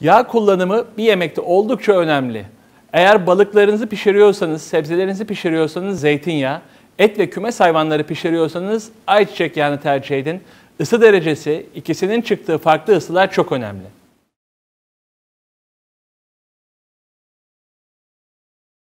Yağ kullanımı bir yemekte oldukça önemli. Eğer balıklarınızı pişiriyorsanız, sebzelerinizi pişiriyorsanız zeytinyağı, et ve kümes hayvanları pişiriyorsanız ayçiçek yağını tercih edin. Isı derecesi, ikisinin çıktığı farklı ısılar çok önemli.